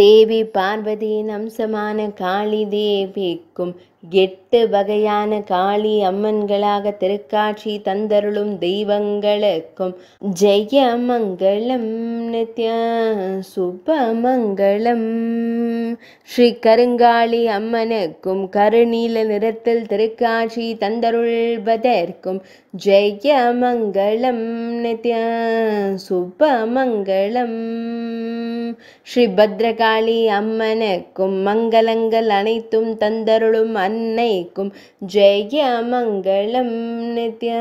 தேவி பார்வதி அம்சமான காளி தேவிக்கும் எட்டு வகையான காளி அம்மன்களாக திருக்காட்சி தந்தருளும் தெய்வங்களுக்கும் ஜெய மங்களம் நித்ய சுபமங்கலம் ஸ்ரீ கருங்காளி அம்மனுக்கும் கருநீல நிறத்தில் திருக்காட்சி தந்தருள்வதற்கும் ஜெய மங்களம் நித்ய சுபமங்கலம் ஸ்ரீ பத்ர காளி அம்மனுக்கும் மங்களங்கள் அனைத்தும் தந்தருளும் அன்னைக்கும் ஜெய மங்களம் நித்ய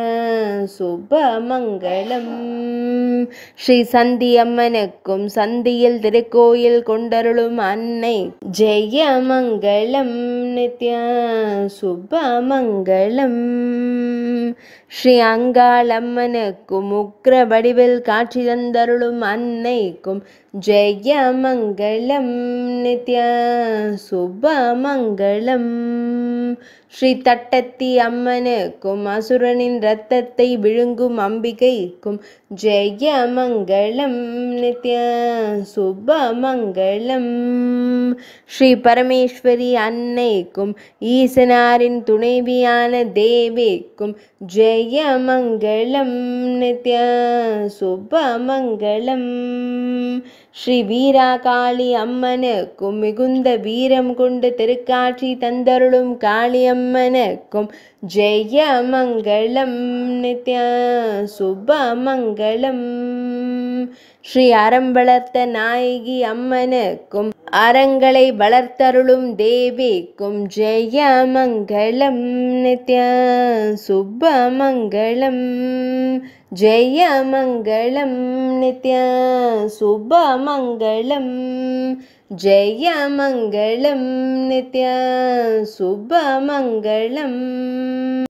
சுபமங்களம் ஸ்ரீ சந்தி அம்மனுக்கும் சந்தியில் திருக்கோயில் கொண்டருளும் அன்னை ஜெய மங்களம் நித்ய சுபமங்களம் శ్రీ ఆంగాలమ్మనకు ముక్రబడిబిల్ కాచ్యందరులమ్మన్నైకు జయమంగళం నిత్య సుబ్బమంగళం ஸ்ரீ தட்டத்தி அம்மனுக்கும் அசுரனின் ரத்தத்தை விழுங்கும் அம்பிகைக்கும் ஜெய மங்களம் நித்ய சுபமங்களம் ஸ்ரீ பரமேஸ்வரி அன்னைக்கும் ஈசனாரின் துணைவியான தேவிக்கும் ஜெய மங்களம் நித்ய சுபமங்களம் ஸ்ரீ வீராகாளி அம்மனுக்கும் மிகுந்த வீரம் கொண்டு திருக்காட்சி தந்தருளும் காளியம்மனுக்கும் ஜெய மங்களம் நித்ய சுபமங்களம் ஸ்ரீ அறம் வளர்த்த நாயகி அம்மனுக்கும் அறங்களை வளர்த்தருளும் தேவிக்கும் ஜெய ஜெயமங்கலம் நித்ய சுபமங்கலம் जयमङ्गलं नित्या शुभमङ्गलं जयमङ्गलं नित्या शुभमङ्गलम्